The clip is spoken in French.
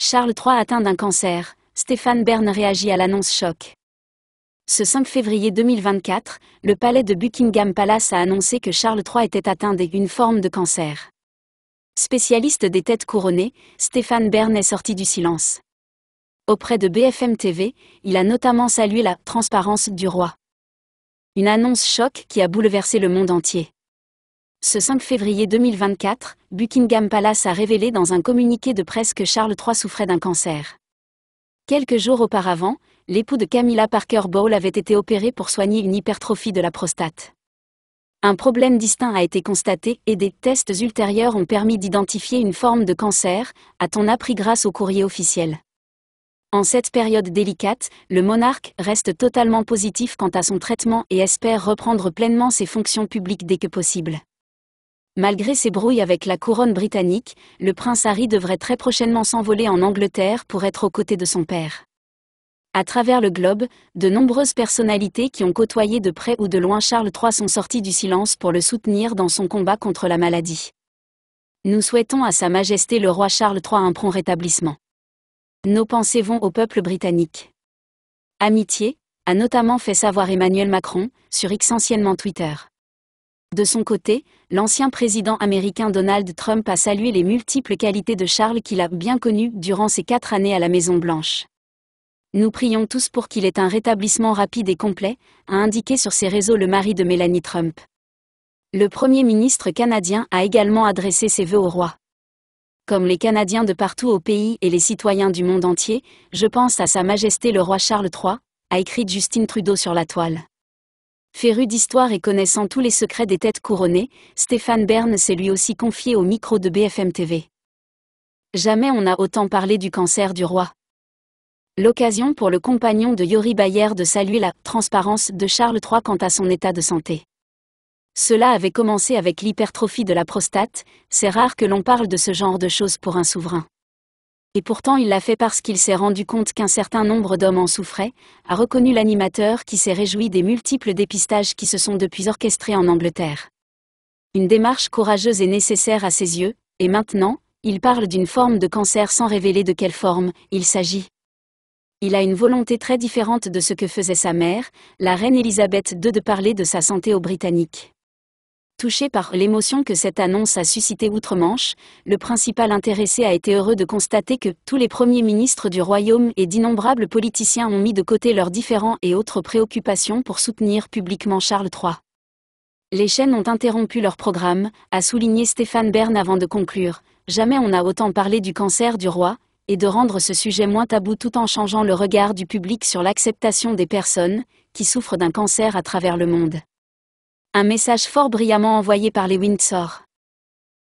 Charles III atteint d'un cancer, Stéphane Bern réagit à l'annonce choc. Ce 5 février 2024, le palais de Buckingham Palace a annoncé que Charles III était atteint d'une forme de cancer. Spécialiste des têtes couronnées, Stéphane Bern est sorti du silence. Auprès de BFM TV, il a notamment salué la transparence du roi. Une annonce choc qui a bouleversé le monde entier. Ce 5 février 2024, Buckingham Palace a révélé dans un communiqué de presse que Charles III souffrait d'un cancer. Quelques jours auparavant, l'époux de Camilla Parker bowl avait été opéré pour soigner une hypertrophie de la prostate. Un problème distinct a été constaté et des tests ultérieurs ont permis d'identifier une forme de cancer, a-t-on appris grâce au courrier officiel. En cette période délicate, le monarque reste totalement positif quant à son traitement et espère reprendre pleinement ses fonctions publiques dès que possible. Malgré ses brouilles avec la couronne britannique, le prince Harry devrait très prochainement s'envoler en Angleterre pour être aux côtés de son père. À travers le globe, de nombreuses personnalités qui ont côtoyé de près ou de loin Charles III sont sorties du silence pour le soutenir dans son combat contre la maladie. Nous souhaitons à Sa Majesté le roi Charles III un prompt rétablissement. Nos pensées vont au peuple britannique. Amitié, a notamment fait savoir Emmanuel Macron, sur X anciennement Twitter. De son côté, l'ancien président américain Donald Trump a salué les multiples qualités de Charles qu'il a bien connues durant ses quatre années à la Maison-Blanche. Nous prions tous pour qu'il ait un rétablissement rapide et complet, a indiqué sur ses réseaux le mari de Mélanie Trump. Le Premier ministre canadien a également adressé ses vœux au roi. Comme les Canadiens de partout au pays et les citoyens du monde entier, je pense à Sa Majesté le roi Charles III, a écrit Justine Trudeau sur la toile. Féru d'histoire et connaissant tous les secrets des têtes couronnées, Stéphane Bern s'est lui aussi confié au micro de BFM TV. Jamais on n'a autant parlé du cancer du roi. L'occasion pour le compagnon de Yori Bayer de saluer la transparence de Charles III quant à son état de santé. Cela avait commencé avec l'hypertrophie de la prostate, c'est rare que l'on parle de ce genre de choses pour un souverain et pourtant il l'a fait parce qu'il s'est rendu compte qu'un certain nombre d'hommes en souffraient, a reconnu l'animateur qui s'est réjoui des multiples dépistages qui se sont depuis orchestrés en Angleterre. Une démarche courageuse est nécessaire à ses yeux, et maintenant, il parle d'une forme de cancer sans révéler de quelle forme il s'agit. Il a une volonté très différente de ce que faisait sa mère, la reine Elisabeth II de parler de sa santé aux Britanniques. Touché par l'émotion que cette annonce a suscitée outre-Manche, le principal intéressé a été heureux de constater que tous les premiers ministres du Royaume et d'innombrables politiciens ont mis de côté leurs différents et autres préoccupations pour soutenir publiquement Charles III. Les chaînes ont interrompu leur programme, a souligné Stéphane Bern avant de conclure. Jamais on n'a autant parlé du cancer du roi, et de rendre ce sujet moins tabou tout en changeant le regard du public sur l'acceptation des personnes qui souffrent d'un cancer à travers le monde. Un message fort brillamment envoyé par les Windsor.